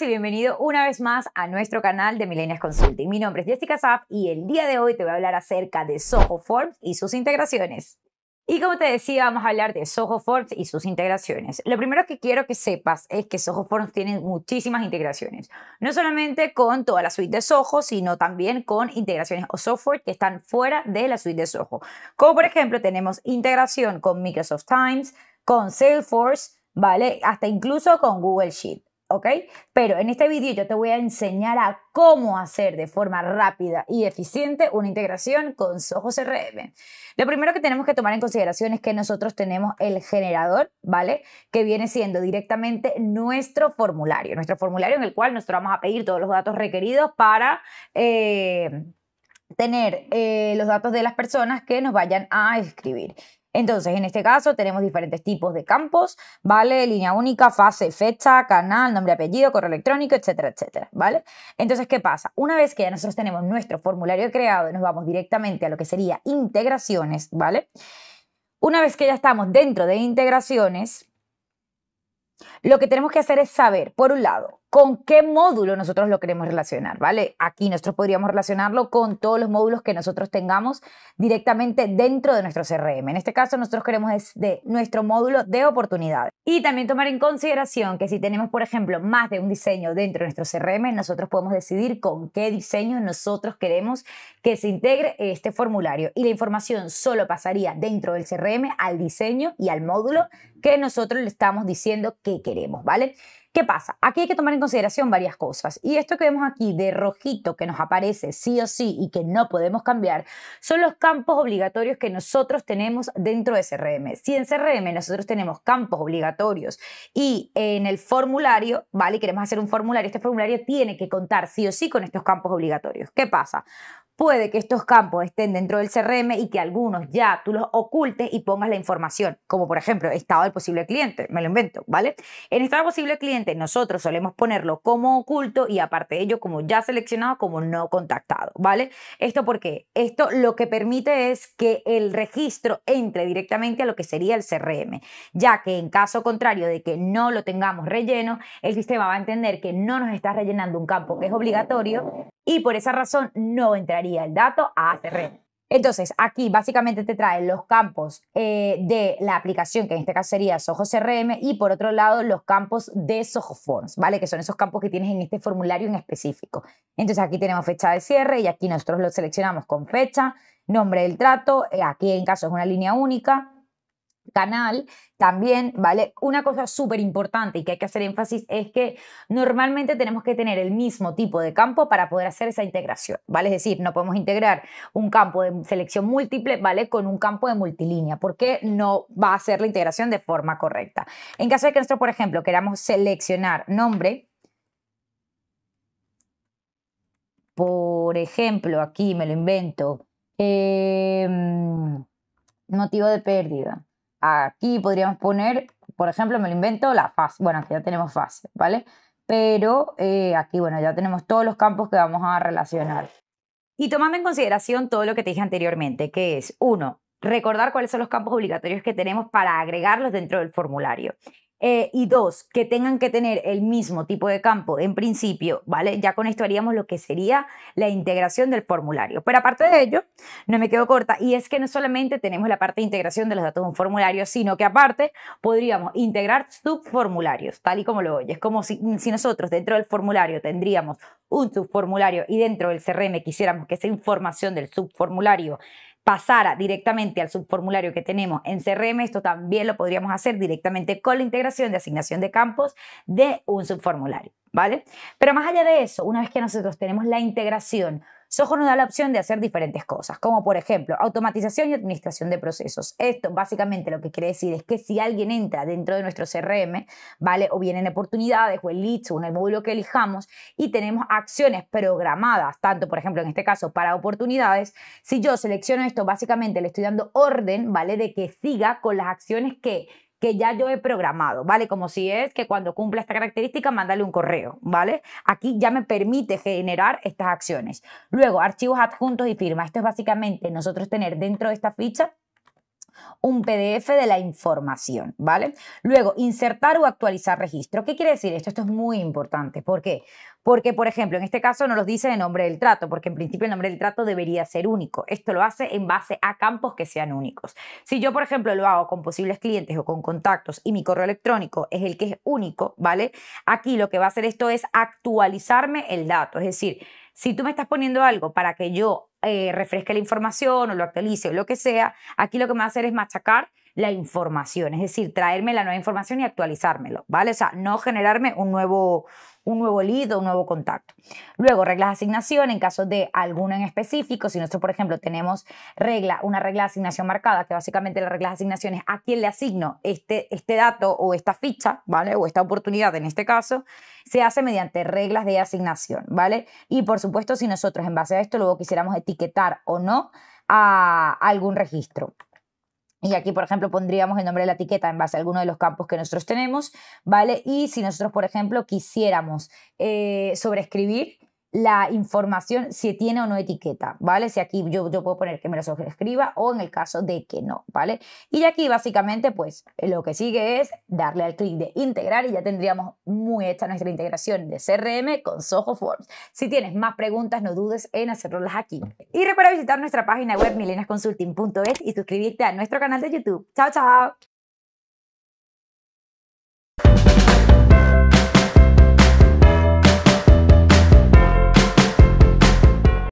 y bienvenido una vez más a nuestro canal de Millennials Consulting. Mi nombre es Jessica Zapp y el día de hoy te voy a hablar acerca de Soho Forms y sus integraciones. Y como te decía, vamos a hablar de Soho Forms y sus integraciones. Lo primero que quiero que sepas es que Soho Forms tiene muchísimas integraciones, no solamente con toda la suite de Soho, sino también con integraciones o software que están fuera de la suite de Soho. Como por ejemplo, tenemos integración con Microsoft Times, con Salesforce, ¿vale? Hasta incluso con Google Sheets ¿ok? Pero en este vídeo yo te voy a enseñar a cómo hacer de forma rápida y eficiente una integración con Soho CRM. Lo primero que tenemos que tomar en consideración es que nosotros tenemos el generador, ¿vale? Que viene siendo directamente nuestro formulario, nuestro formulario en el cual nosotros vamos a pedir todos los datos requeridos para... Eh, tener eh, los datos de las personas que nos vayan a escribir. Entonces, en este caso tenemos diferentes tipos de campos, ¿vale? Línea única, fase, fecha, canal, nombre, apellido, correo electrónico, etcétera, etcétera, ¿vale? Entonces, ¿qué pasa? Una vez que ya nosotros tenemos nuestro formulario creado, nos vamos directamente a lo que sería integraciones, ¿vale? Una vez que ya estamos dentro de integraciones, lo que tenemos que hacer es saber, por un lado, con qué módulo nosotros lo queremos relacionar, ¿vale? Aquí nosotros podríamos relacionarlo con todos los módulos que nosotros tengamos directamente dentro de nuestro CRM. En este caso, nosotros queremos es de nuestro módulo de oportunidad. Y también tomar en consideración que si tenemos, por ejemplo, más de un diseño dentro de nuestro CRM, nosotros podemos decidir con qué diseño nosotros queremos que se integre este formulario. Y la información solo pasaría dentro del CRM al diseño y al módulo que nosotros le estamos diciendo que queremos, ¿vale? ¿Qué pasa? Aquí hay que tomar en consideración varias cosas. Y esto que vemos aquí de rojito que nos aparece sí o sí y que no podemos cambiar son los campos obligatorios que nosotros tenemos dentro de CRM. Si en CRM nosotros tenemos campos obligatorios y en el formulario, ¿vale? queremos hacer un formulario, este formulario tiene que contar sí o sí con estos campos obligatorios. ¿Qué pasa? Puede que estos campos estén dentro del CRM y que algunos ya tú los ocultes y pongas la información, como por ejemplo estado del posible cliente, me lo invento, ¿vale? En estado posible cliente nosotros solemos ponerlo como oculto y aparte de ello como ya seleccionado como no contactado, ¿vale? Esto porque esto lo que permite es que el registro entre directamente a lo que sería el CRM, ya que en caso contrario de que no lo tengamos relleno, el sistema va a entender que no nos está rellenando un campo que es obligatorio y por esa razón no entraría el dato a CRM. Entonces, aquí básicamente te traen los campos eh, de la aplicación, que en este caso sería Soho CRM, y por otro lado los campos de Soho Forms, ¿vale? Que son esos campos que tienes en este formulario en específico. Entonces, aquí tenemos fecha de cierre y aquí nosotros lo seleccionamos con fecha, nombre del trato, eh, aquí en caso es una línea única, canal también, ¿vale? Una cosa súper importante y que hay que hacer énfasis es que normalmente tenemos que tener el mismo tipo de campo para poder hacer esa integración, ¿vale? Es decir, no podemos integrar un campo de selección múltiple, ¿vale? Con un campo de multilínea, porque no va a ser la integración de forma correcta. En caso de que nosotros, por ejemplo, queramos seleccionar nombre, por ejemplo, aquí me lo invento, em, motivo de pérdida. Aquí podríamos poner, por ejemplo, me lo invento, la fase. Bueno, aquí ya tenemos fase, ¿vale? Pero eh, aquí, bueno, ya tenemos todos los campos que vamos a relacionar. Y tomando en consideración todo lo que te dije anteriormente, que es, uno, recordar cuáles son los campos obligatorios que tenemos para agregarlos dentro del formulario. Eh, y dos, que tengan que tener el mismo tipo de campo en principio, ¿vale? Ya con esto haríamos lo que sería la integración del formulario. Pero aparte de ello, no me quedo corta, y es que no solamente tenemos la parte de integración de los datos de un formulario, sino que aparte podríamos integrar subformularios, tal y como lo oyes, como si nosotros dentro del formulario tendríamos un subformulario y dentro del CRM quisiéramos que esa información del subformulario pasara directamente al subformulario que tenemos en CRM, esto también lo podríamos hacer directamente con la integración de asignación de campos de un subformulario. Pero más allá de eso, una vez que nosotros tenemos la integración, Soho nos da la opción de hacer diferentes cosas, como por ejemplo automatización y administración de procesos. Esto básicamente lo que quiere decir es que si alguien entra dentro de nuestro CRM, ¿vale? O vienen oportunidades o el leads o en el módulo que elijamos y tenemos acciones programadas, tanto por ejemplo en este caso para oportunidades, si yo selecciono esto, básicamente le estoy dando orden, ¿vale? De que siga con las acciones que que ya yo he programado, ¿vale? Como si es que cuando cumpla esta característica, mándale un correo, ¿vale? Aquí ya me permite generar estas acciones. Luego, archivos adjuntos y firma. Esto es básicamente nosotros tener dentro de esta ficha un PDF de la información, ¿vale? Luego, insertar o actualizar registro. ¿Qué quiere decir esto? Esto es muy importante. ¿Por qué? Porque, por ejemplo, en este caso no los dice el nombre del trato, porque en principio el nombre del trato debería ser único. Esto lo hace en base a campos que sean únicos. Si yo, por ejemplo, lo hago con posibles clientes o con contactos y mi correo electrónico es el que es único, ¿vale? Aquí lo que va a hacer esto es actualizarme el dato. Es decir, si tú me estás poniendo algo para que yo eh, refresque la información o lo actualice o lo que sea, aquí lo que me va a hacer es machacar la información, es decir, traerme la nueva información y actualizármelo, ¿vale? O sea, no generarme un nuevo, un nuevo lead o un nuevo contacto. Luego, reglas de asignación en caso de alguno en específico. Si nosotros, por ejemplo, tenemos regla, una regla de asignación marcada, que básicamente la regla de asignación es a quién le asigno este, este dato o esta ficha, ¿vale? O esta oportunidad en este caso, se hace mediante reglas de asignación, ¿vale? Y por supuesto, si nosotros en base a esto luego quisiéramos etiquetar etiquetar o no a algún registro. Y aquí, por ejemplo, pondríamos el nombre de la etiqueta en base a alguno de los campos que nosotros tenemos, ¿vale? Y si nosotros, por ejemplo, quisiéramos eh, sobreescribir la información si tiene o no etiqueta, ¿vale? Si aquí yo, yo puedo poner que me lo escriba o en el caso de que no, ¿vale? Y aquí básicamente pues lo que sigue es darle al clic de integrar y ya tendríamos muy hecha nuestra integración de CRM con Soho Forms. Si tienes más preguntas no dudes en hacerlas aquí. Y recuerda visitar nuestra página web milenasconsulting.es y suscribirte a nuestro canal de YouTube. ¡Chao, chao!